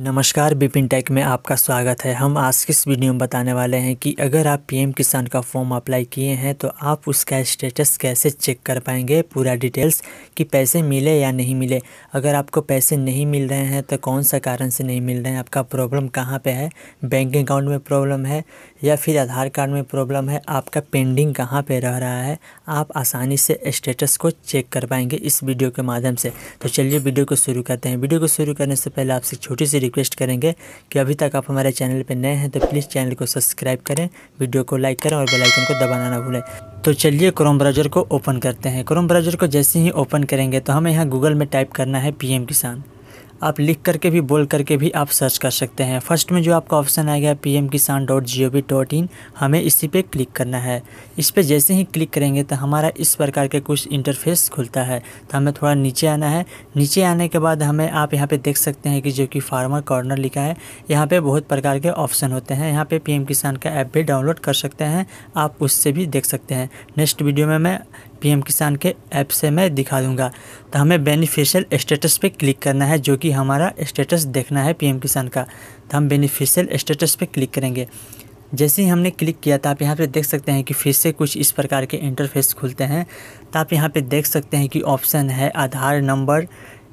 नमस्कार बिपिन टेक में आपका स्वागत है हम आज किस वीडियो में बताने वाले हैं कि अगर आप पीएम किसान का फॉर्म अप्लाई किए हैं तो आप उसका स्टेटस कैसे चेक कर पाएंगे पूरा डिटेल्स कि पैसे मिले या नहीं मिले अगर आपको पैसे नहीं मिल रहे हैं तो कौन सा कारण से नहीं मिल रहे हैं आपका प्रॉब्लम कहाँ पर है बैंक अकाउंट में प्रॉब्लम है या फिर आधार कार्ड में प्रॉब्लम है आपका पेंडिंग कहाँ पर रह रहा है आप आसानी से स्टेटस को चेक कर पाएंगे इस वीडियो के माध्यम से तो चलिए वीडियो को शुरू करते हैं वीडियो को शुरू करने से पहले आपसे छोटी सी रिक्वेस्ट करेंगे कि अभी तक आप हमारे चैनल पर नए हैं तो प्लीज़ चैनल को सब्सक्राइब करें वीडियो को लाइक करें और बेलाइकन को दबाना ना भूलें तो चलिए क्रोम ब्राउज़र को ओपन करते हैं क्रोम ब्राउज़र को जैसे ही ओपन करेंगे तो हमें यहाँ गूगल में टाइप करना है पीएम किसान आप लिख करके भी बोल करके भी आप सर्च कर सकते हैं फर्स्ट में जो आपका ऑप्शन आएगा P M Kisan dot G O V dot in हमें इसी पे क्लिक करना है इस पर जैसे ही क्लिक करेंगे तो हमारा इस प्रकार के कुछ इंटरफेस खुलता है तो हमें थोड़ा नीचे आना है नीचे आने के बाद हमें आप यहाँ पर देख सकते हैं कि जो कि फार्मर कॉर्नर लिखा है यहाँ पर बहुत प्रकार के ऑप्शन होते हैं यहाँ पर पी एम किसान का ऐप भी डाउनलोड कर सकते हैं आप उससे भी देख सकते हैं नेक्स्ट वीडियो में मैं पीएम किसान के ऐप से मैं दिखा दूंगा तो हमें बेनिफिशियल स्टेटस पे क्लिक करना है जो कि हमारा स्टेटस देखना है पीएम किसान का तो हम बेनिफिशियल स्टेटस पे क्लिक करेंगे जैसे ही हमने क्लिक किया तो आप यहाँ पे देख सकते हैं कि फिर से कुछ इस प्रकार के इंटरफेस खुलते हैं तो आप यहाँ पर देख सकते हैं कि ऑप्शन है Aadhaar number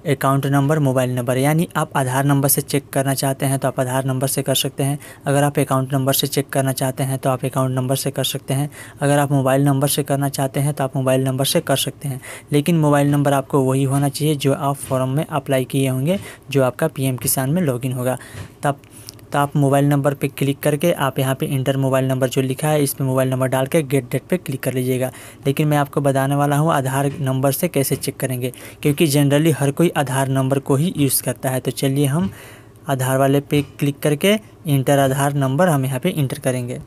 account number mobile number यानी आप आधार नंबर से चेक करना चाहते हैं तो आप आधार नंबर से कर सकते हैं अगर आप अकाउंट नंबर से चेक करना चाहते हैं तो आप अकाउंट नंबर से कर सकते हैं अगर आप मोबाइल नंबर से करना चाहते हैं तो आप मोबाइल नंबर से कर सकते हैं लेकिन मोबाइल नंबर आपको वही होना चाहिए जो आप फॉर्म में अप्लाई किए होंगे जो आपका पी किसान में लॉगिन होगा तब तो आप मोबाइल नंबर पे क्लिक करके आप यहाँ पे इंटर मोबाइल नंबर जो लिखा है इस पर मोबाइल नंबर डाल के गेट डेट पे क्लिक कर लीजिएगा लेकिन मैं आपको बताने वाला हूँ आधार नंबर से कैसे चेक करेंगे क्योंकि जनरली हर कोई आधार नंबर को ही यूज़ करता है तो चलिए हम आधार वाले पे क्लिक करके इंटर आधार नंबर हम यहाँ पे इंटर करेंगे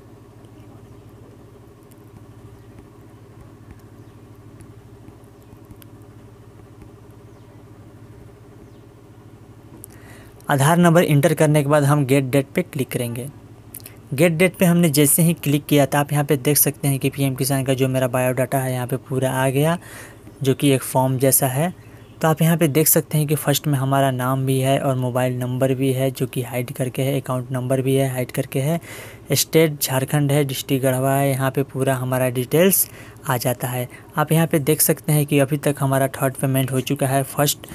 आधार नंबर इंटर करने के बाद हम गेट डेट पे क्लिक करेंगे गेट डेट पे हमने जैसे ही क्लिक किया था आप यहाँ पे देख सकते हैं कि पीएम किसान का जो मेरा बायोडाटा है यहाँ पे पूरा आ गया जो कि एक फॉर्म जैसा है तो आप यहाँ पे देख सकते हैं कि फ़र्स्ट में हमारा नाम भी है और मोबाइल नंबर भी है जो कि हाइड करके है अकाउंट नंबर भी है हाइड करके है स्टेट झारखंड है डिस्ट्रिक्ट गढ़वा है यहाँ पे पूरा हमारा डिटेल्स आ जाता है आप यहाँ पे देख सकते हैं कि अभी तक हमारा थर्ड पेमेंट हो चुका है फर्स्ट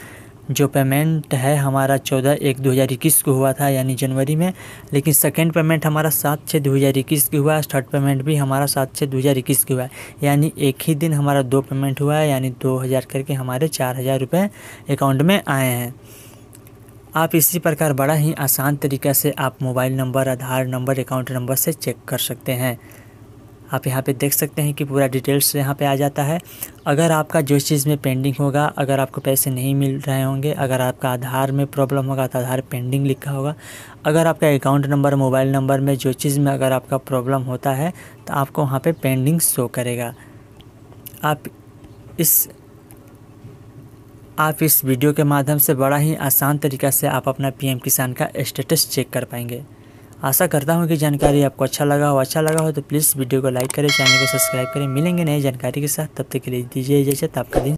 जो पेमेंट है हमारा चौदह एक दो हज़ार इक्कीस को हुआ था यानी जनवरी में लेकिन सेकेंड पेमेंट हमारा सात छः दो हज़ार इक्कीस को हुआ है थर्ड पेमेंट भी हमारा सात छः दो हज़ार इक्कीस को हुआ है यानी एक ही दिन हमारा दो पेमेंट हुआ है यानी दो हज़ार करके हमारे चार हज़ार रुपये अकाउंट में आए हैं आप इसी प्रकार बड़ा ही आसान तरीक़ा से आप mobile number Aadhaar number account number से चेक कर सकते हैं आप यहाँ पे देख सकते हैं कि पूरा डिटेल्स यहाँ पे आ जाता है अगर आपका जो चीज़ में पेंडिंग होगा अगर आपको पैसे नहीं मिल रहे होंगे अगर आपका आधार में प्रॉब्लम होगा तो आधार पेंडिंग लिखा होगा अगर आपका अकाउंट नंबर मोबाइल नंबर में जो चीज़ में अगर आपका प्रॉब्लम होता है तो आपको वहाँ पर पेंडिंग शो करेगा आप इस आप इस वीडियो के माध्यम से बड़ा ही आसान तरीक़ा से आप अपना पीएम किसान का स्टेटस चेक कर पाएंगे आशा करता हूँ कि जानकारी आपको अच्छा लगा हो अच्छा लगा हो तो प्लीज़ वीडियो को लाइक करें चैनल को सब्सक्राइब करें मिलेंगे नई जानकारी के साथ तब तक के लिए दीजिए इजाजत आपका दिन